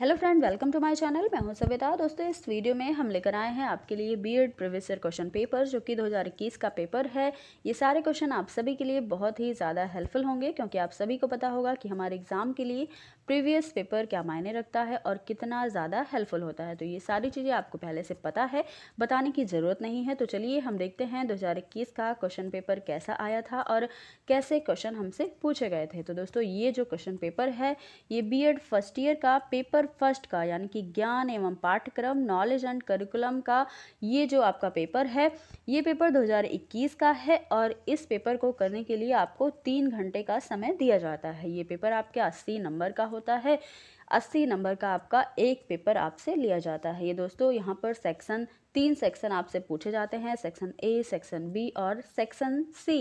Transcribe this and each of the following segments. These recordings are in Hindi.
hello friend welcome to my channel मैं हूं सविता दोस्तों इस वीडियो में हम लेकर आए हैं आपके लिए बीएड प्रोफेसर क्वेश्चन पेपर जो कि 2021 का पेपर है ये सारे क्वेश्चन आप सभी के लिए बहुत ही ज़्यादा हेल्पफुल होंगे क्योंकि आप सभी को पता होगा कि हमारे एग्ज़ाम के लिए प्रीवियस पेपर क्या मायने रखता है और कितना ज़्यादा हेल्पफुल होता है तो ये सारी चीज़ें आपको पहले से पता है बताने की ज़रूरत नहीं है तो चलिए हम देखते हैं दो का क्वेश्चन पेपर कैसा आया था और कैसे क्वेश्चन हमसे पूछे गए थे तो दोस्तों ये जो क्वेश्चन पेपर है ये बी फर्स्ट ईयर का पेपर पेपर फर्स्ट का यानी कि ज्ञान एवं पाठ्यक्रम नॉलेज एंड करिकुलम का ये जो आपका पेपर है ये पेपर 2021 का है और इस पेपर को करने के लिए आपको तीन घंटे का समय दिया जाता है ये पेपर आपके अस्सी नंबर का होता है अस्सी नंबर का आपका एक पेपर आपसे लिया जाता है ये दोस्तों यहाँ पर सेक्शन तीन सेक्शन आपसे पूछे जाते हैं सेक्शन ए सेक्शन बी और सेक्शन सी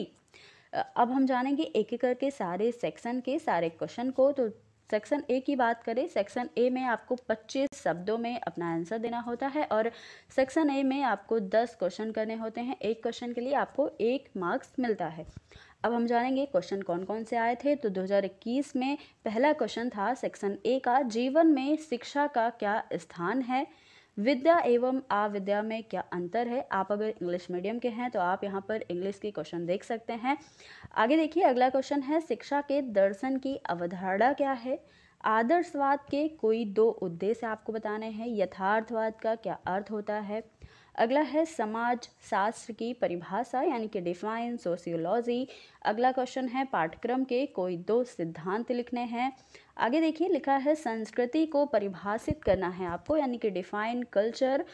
अब हम जानेंगे एक एक करके सारे सेक्शन के सारे क्वेश्चन को तो सेक्शन ए की बात करें सेक्शन ए में आपको 25 शब्दों में अपना आंसर देना होता है और सेक्शन ए में आपको 10 क्वेश्चन करने होते हैं एक क्वेश्चन के लिए आपको एक मार्क्स मिलता है अब हम जानेंगे क्वेश्चन कौन कौन से आए थे तो 2021 में पहला क्वेश्चन था सेक्शन ए का जीवन में शिक्षा का क्या स्थान है विद्या एवं आविद्या में क्या अंतर है आप अगर इंग्लिश मीडियम के हैं तो आप यहाँ पर इंग्लिश के क्वेश्चन देख सकते हैं आगे देखिए अगला क्वेश्चन है शिक्षा के दर्शन की अवधारणा क्या है आदर्शवाद के कोई दो उद्देश्य आपको बताने हैं यथार्थवाद का क्या अर्थ होता है अगला है समाज शास्त्र की परिभाषा यानी कि डिफाइन सोशियोलॉजी अगला क्वेश्चन है पाठ्यक्रम के कोई दो सिद्धांत लिखने हैं आगे देखिए लिखा है संस्कृति को परिभाषित करना है आपको यानी कि डिफाइन कल्चर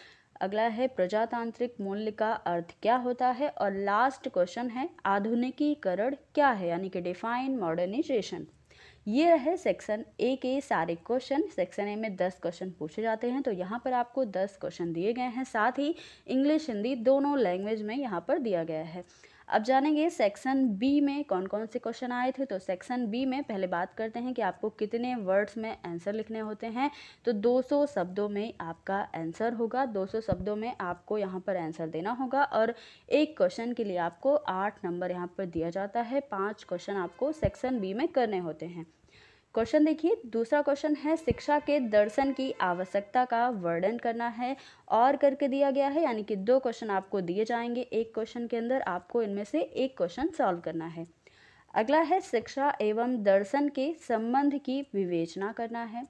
अगला है प्रजातांत्रिक मूल्य का अर्थ क्या होता है और लास्ट क्वेश्चन है आधुनिकीकरण क्या है यानी कि डिफाइन मॉडर्नाइजेशन ये रहे सेक्शन ए के सारे क्वेश्चन सेक्शन ए में दस क्वेश्चन पूछे जाते हैं तो यहाँ पर आपको दस क्वेश्चन दिए गए हैं साथ ही इंग्लिश हिंदी दोनों लैंग्वेज में यहाँ पर दिया गया है अब जानेंगे सेक्शन बी में कौन कौन से क्वेश्चन आए थे तो सेक्शन बी में पहले बात करते हैं कि आपको कितने वर्ड्स में आंसर लिखने होते हैं तो 200 शब्दों में आपका आंसर होगा 200 शब्दों में आपको यहाँ पर आंसर देना होगा और एक क्वेश्चन के लिए आपको आठ नंबर यहाँ पर दिया जाता है पाँच क्वेश्चन आपको सेक्शन बी में करने होते हैं क्वेश्चन देखिए दूसरा क्वेश्चन है शिक्षा के दर्शन की आवश्यकता का वर्णन करना है और करके दिया गया है यानी कि दो क्वेश्चन आपको दिए जाएंगे एक क्वेश्चन के अंदर आपको इनमें से एक क्वेश्चन सॉल्व करना है अगला है शिक्षा एवं दर्शन के संबंध की विवेचना करना है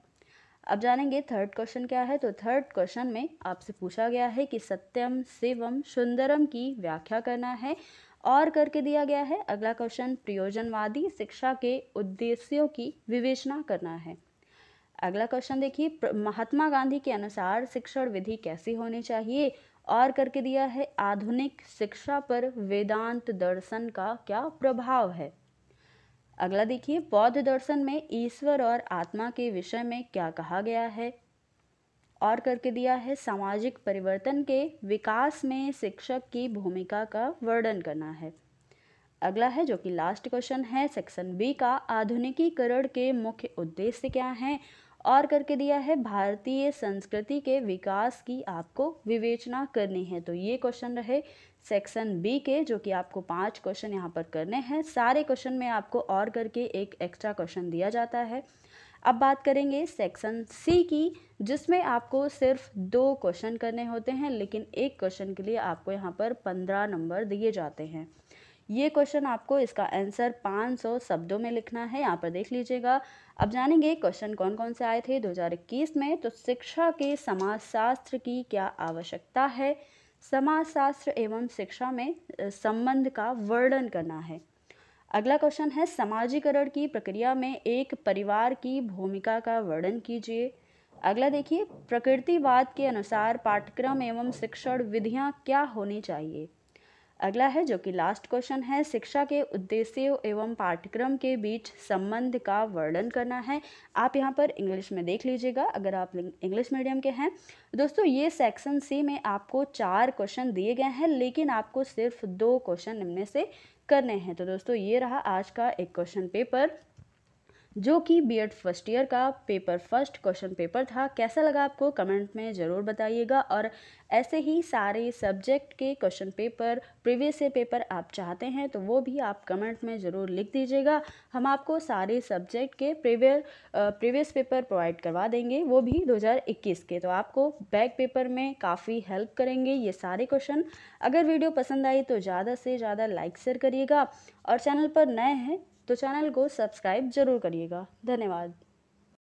अब जानेंगे थर्ड क्वेश्चन क्या है तो थर्ड क्वेश्चन में आपसे पूछा गया है कि सत्यम शिवम सुंदरम की व्याख्या करना है और करके दिया गया है अगला क्वेश्चन प्रयोजनवादी शिक्षा के उद्देश्यों की विवेचना करना है अगला क्वेश्चन देखिए महात्मा गांधी के अनुसार शिक्षण विधि कैसी होनी चाहिए और करके दिया है आधुनिक शिक्षा पर वेदांत दर्शन का क्या प्रभाव है अगला देखिए बौद्ध दर्शन में ईश्वर और आत्मा के विषय में क्या कहा गया है और करके दिया है सामाजिक परिवर्तन के विकास में शिक्षक की भूमिका का वर्णन करना है अगला है जो कि लास्ट क्वेश्चन है सेक्शन बी का आधुनिकीकरण के मुख्य उद्देश्य क्या हैं और करके दिया है भारतीय संस्कृति के विकास की आपको विवेचना करनी है तो ये क्वेश्चन रहे सेक्शन बी के जो कि आपको पांच क्वेश्चन यहाँ पर करने हैं सारे क्वेश्चन में आपको और करके एक एक्स्ट्रा क्वेश्चन दिया जाता है अब बात करेंगे सेक्शन सी की जिसमें आपको सिर्फ दो क्वेश्चन करने होते हैं लेकिन एक क्वेश्चन के लिए आपको यहाँ पर पंद्रह नंबर दिए जाते हैं ये क्वेश्चन आपको इसका आंसर 500 शब्दों में लिखना है यहाँ पर देख लीजिएगा अब जानेंगे क्वेश्चन कौन कौन से आए थे 2021 में तो शिक्षा के समाजशास्त्र की क्या आवश्यकता है समाजशास्त्र एवं शिक्षा में संबंध का वर्णन करना है अगला क्वेश्चन है समाजीकरण की प्रक्रिया में एक परिवार की भूमिका का वर्णन कीजिए अगला देखिए प्रकृतिवाद के अनुसार पाठ्यक्रम एवं शिक्षण विधियां क्या होनी चाहिए अगला है जो कि लास्ट क्वेश्चन है शिक्षा के उद्देश्य एवं पाठ्यक्रम के बीच संबंध का वर्णन करना है आप यहाँ पर इंग्लिश में देख लीजिएगा अगर आप इंग्लिश मीडियम के हैं दोस्तों ये सेक्शन सी में आपको चार क्वेश्चन दिए गए हैं लेकिन आपको सिर्फ दो क्वेश्चन इनमें से करने हैं तो दोस्तों ये रहा आज का एक क्वेश्चन पेपर जो कि बीएड फर्स्ट ईयर का पेपर फर्स्ट क्वेश्चन पेपर था कैसा लगा आपको कमेंट में ज़रूर बताइएगा और ऐसे ही सारे सब्जेक्ट के question paper previous year paper आप चाहते हैं तो वो भी आप कमेंट में ज़रूर लिख दीजिएगा हम आपको सारे सब्जेक्ट के प्रीवियर प्रीवियस पेपर प्रोवाइड करवा देंगे वो भी 2021 के तो आपको बैक पेपर में काफ़ी हेल्प करेंगे ये सारे क्वेश्चन अगर वीडियो पसंद आई तो ज़्यादा से ज़्यादा लाइक शेयर करिएगा और चैनल पर नए हैं तो चैनल को सब्सक्राइब ज़रूर करिएगा धन्यवाद